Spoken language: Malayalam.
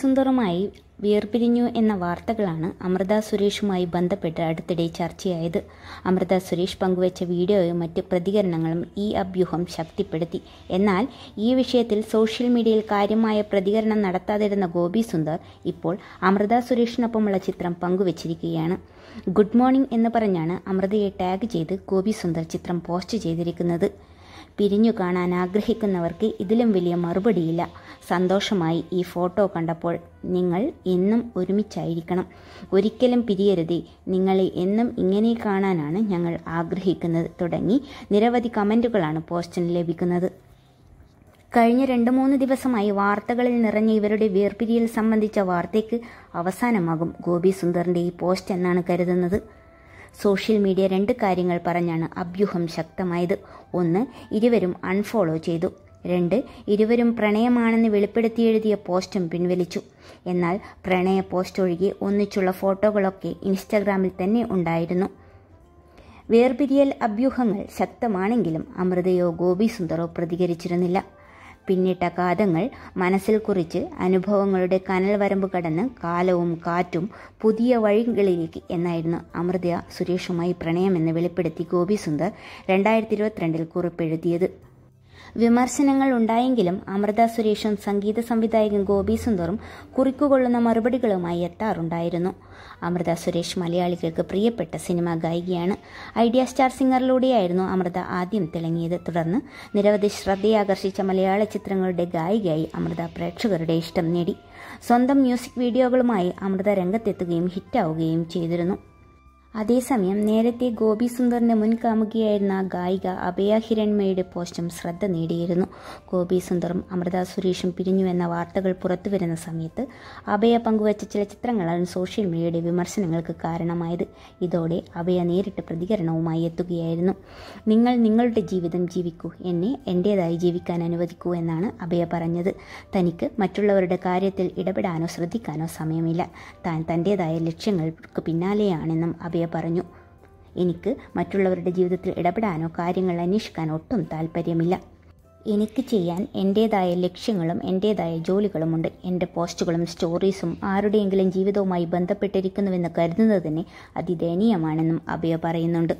സുന്ദറുമായി വേർപിരിഞ്ഞു എന്ന വാർത്തകളാണ് അമൃത സുരേഷുമായി ബന്ധപ്പെട്ട് അടുത്തിടെ ചർച്ചയായത് അമൃത സുരേഷ് പങ്കുവച്ച വീഡിയോയും മറ്റ് പ്രതികരണങ്ങളും ഈ അഭ്യൂഹം ശക്തിപ്പെടുത്തി എന്നാൽ ഈ വിഷയത്തിൽ സോഷ്യൽ മീഡിയയിൽ കാര്യമായ പ്രതികരണം നടത്താതിരുന്ന ഗോപി സുന്ദർ ഇപ്പോൾ അമൃത സുരേഷിനൊപ്പമുള്ള ചിത്രം പങ്കുവച്ചിരിക്കുകയാണ് ഗുഡ് മോർണിംഗ് എന്ന് പറഞ്ഞാണ് അമൃതയെ ടാഗ് ചെയ്ത് ഗോപി സുന്ദർ ചിത്രം പോസ്റ്റ് ചെയ്തിരിക്കുന്നത് പിരിഞ്ഞു കാണാൻ ആഗ്രഹിക്കുന്നവർക്ക് ഇതിലും വലിയ മറുപടിയില്ല സന്തോഷമായി ഈ ഫോട്ടോ കണ്ടപ്പോൾ നിങ്ങൾ എന്നും ഒരുമിച്ചായിരിക്കണം ഒരിക്കലും പിരിയരുതേ നിങ്ങളെ എന്നും ഇങ്ങനെ കാണാനാണ് ഞങ്ങൾ ആഗ്രഹിക്കുന്നത് തുടങ്ങി നിരവധി കമൻറ്റുകളാണ് പോസ്റ്റിന് ലഭിക്കുന്നത് കഴിഞ്ഞ രണ്ട് മൂന്ന് ദിവസമായി വാർത്തകളിൽ നിറഞ്ഞ ഇവരുടെ വേർപിരിയൽ സംബന്ധിച്ച വാർത്തയ്ക്ക് അവസാനമാകും ഗോപി സുന്ദറിന്റെ ഈ പോസ്റ്റ് എന്നാണ് കരുതുന്നത് സോഷ്യൽ മീഡിയ രണ്ട് കാര്യങ്ങൾ പറഞ്ഞാണ് അഭ്യൂഹം ശക്തമായത് ഒന്ന് ഇരുവരും അൺഫോളോ ചെയ്തു രണ്ട് ഇരുവരും പ്രണയമാണെന്ന് വെളിപ്പെടുത്തി എഴുതിയ പോസ്റ്റും പിൻവലിച്ചു എന്നാൽ പ്രണയ പോസ്റ്റ് ഒഴികെ ഒന്നിച്ചുള്ള ഫോട്ടോകളൊക്കെ ഇൻസ്റ്റഗ്രാമിൽ തന്നെ ഉണ്ടായിരുന്നു വേർപിരിയൽ അഭ്യൂഹങ്ങൾ ശക്തമാണെങ്കിലും അമൃതയോ ഗോപി സുന്ദറോ പ്രതികരിച്ചിരുന്നില്ല പിന്നിട്ട കാതങ്ങൾ മനസ്സിൽ കുറിച്ച് അനുഭവങ്ങളുടെ കനൽ വരമ്പ് കടന്ന് കാലവും കാറ്റും പുതിയ വഴികളിലേക്ക് എന്നായിരുന്നു അമൃത സുരേഷുമായി പ്രണയമെന്ന് വെളിപ്പെടുത്തി ഗോപി സുന്ദർ രണ്ടായിരത്തി ഇരുപത്തിരണ്ടിൽ കുറിപ്പെഴുതിയത് വിമർശനങ്ങൾ ഉണ്ടായെങ്കിലും അമൃത സുരേഷും സംഗീത സംവിധായകൻ ഗോപി സുന്ദറും കുറിക്കുകൊള്ളുന്ന മറുപടികളുമായി എത്താറുണ്ടായിരുന്നു അമൃത സുരേഷ് മലയാളികൾക്ക് പ്രിയപ്പെട്ട സിനിമാ ഗായികയാണ് ഐഡിയ സ്റ്റാർ സിംഗറിലൂടെയായിരുന്നു അമൃത ആദ്യം തിളങ്ങിയത് തുടർന്ന് നിരവധി ശ്രദ്ധയാകർഷിച്ച മലയാള ചിത്രങ്ങളുടെ ഗായികയായി അമൃത പ്രേക്ഷകരുടെ ഇഷ്ടം നേടി സ്വന്തം മ്യൂസിക് വീഡിയോകളുമായി അമൃത രംഗത്തെത്തുകയും ഹിറ്റാവുകയും ചെയ്തിരുന്നു അതേസമയം നേരത്തെ ഗോപി സുന്ദറിന്റെ മുൻ കാമുകിയായിരുന്ന ഗായിക അഭയ ഹിരൺമയുടെ പോസ്റ്റും ശ്രദ്ധ നേടിയിരുന്നു ഗോപി സുന്ദറും അമൃത സുരേഷും പിരിഞ്ഞുവെന്ന വാർത്തകൾ പുറത്തുവരുന്ന സമയത്ത് അഭയ പങ്കുവച്ച ചില ചിത്രങ്ങളാണ് സോഷ്യൽ മീഡിയയുടെ വിമർശനങ്ങൾക്ക് കാരണമായത് ഇതോടെ അഭയ നേരിട്ട് പ്രതികരണവുമായി എത്തുകയായിരുന്നു നിങ്ങൾ നിങ്ങളുടെ ജീവിതം ജീവിക്കൂ എന്നെ എൻ്റെതായി ജീവിക്കാൻ അനുവദിക്കൂ എന്നാണ് അഭയ പറഞ്ഞത് തനിക്ക് മറ്റുള്ളവരുടെ കാര്യത്തിൽ ഇടപെടാനോ ശ്രദ്ധിക്കാനോ സമയമില്ല താൻ തൻ്റേതായ ലക്ഷ്യങ്ങൾക്ക് പിന്നാലെയാണെന്നും അഭയ പ്രിയ പറഞ്ഞു എനിക്ക് മറ്റുള്ളവരുടെ ജീവിതത്തിൽ ഇടപെടാനോ കാര്യങ്ങൾ അന്വേഷിക്കാനോ ഒട്ടും താല്പര്യമില്ല എനിക്ക് ചെയ്യാൻ എൻ്റേതായ ലക്ഷ്യങ്ങളും എൻ്റേതായ ജോലികളുമുണ്ട് എൻ്റെ പോസ്റ്റുകളും സ്റ്റോറീസും ആരുടെയെങ്കിലും ജീവിതവുമായി ബന്ധപ്പെട്ടിരിക്കുന്നുവെന്ന് തന്നെ അതിദയനീയമാണെന്നും അഭയ പറയുന്നുണ്ട്